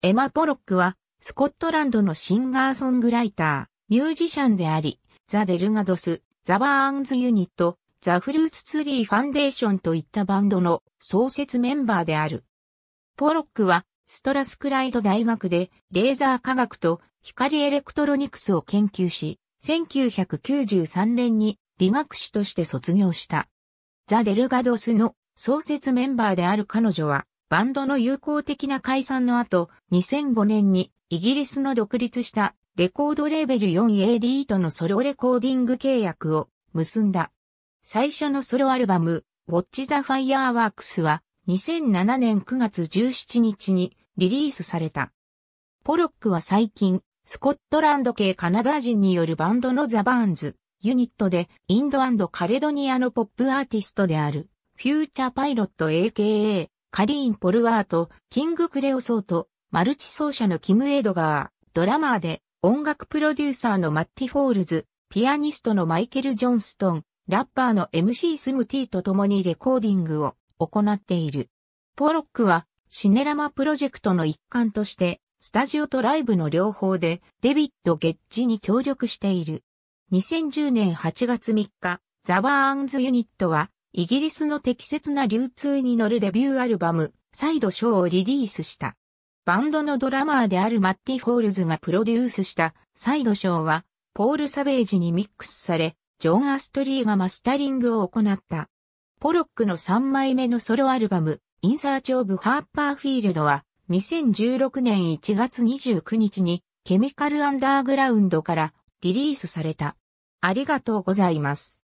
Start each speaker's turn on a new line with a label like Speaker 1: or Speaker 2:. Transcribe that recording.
Speaker 1: エマ・ポロックは、スコットランドのシンガーソングライター、ミュージシ
Speaker 2: ャンであり、ザ・デルガドス、ザ・バーンズ・ユニット、ザ・フルーツ・ツリー・ファンデーションといったバンドの創設メンバーである。ポロックは、ストラスクライド大学で、レーザー科学と光エレクトロニクスを研究し、1993年に理学士として卒業した。ザ・デルガドスの創設メンバーである彼女は、バンドの友好的な解散の後、2005年にイギリスの独立したレコードレーベル 4AD とのソロレコーディング契約を結んだ。最初のソロアルバム、Watch the Fireworks は2007年9月17日にリリースされた。ポロックは最近、スコットランド系カナダ人によるバンドのザ・バーンズ、ユニットでインドカレドニアのポップアーティストである、フューチャーパイロット AKA カリーン・ポルワート、キング・クレオソート、マルチ奏者のキム・エドガー、ドラマーで音楽プロデューサーのマッティ・フォールズ、ピアニストのマイケル・ジョンストン、ラッパーの MC スムティと共にレコーディングを行っている。ポロックはシネラマプロジェクトの一環として、スタジオとライブの両方でデビッド・ゲッジに協力している。2010年8月3日、ザ・バーンズ・ユニットはイギリスの適切な流通に乗るデビューアルバム、サイドショーをリリースした。バンドのドラマーであるマッティ・ホールズがプロデュースしたサイドショーは、ポール・サベージにミックスされ、ジョン・アストリーがマスタリングを行った。ポロックの3枚目のソロアルバム、インサーチ・オブ・ハーパーフィールドは、2016年1月29日に、ケミカル・アンダーグラウンドからリリース
Speaker 1: された。ありがとうございます。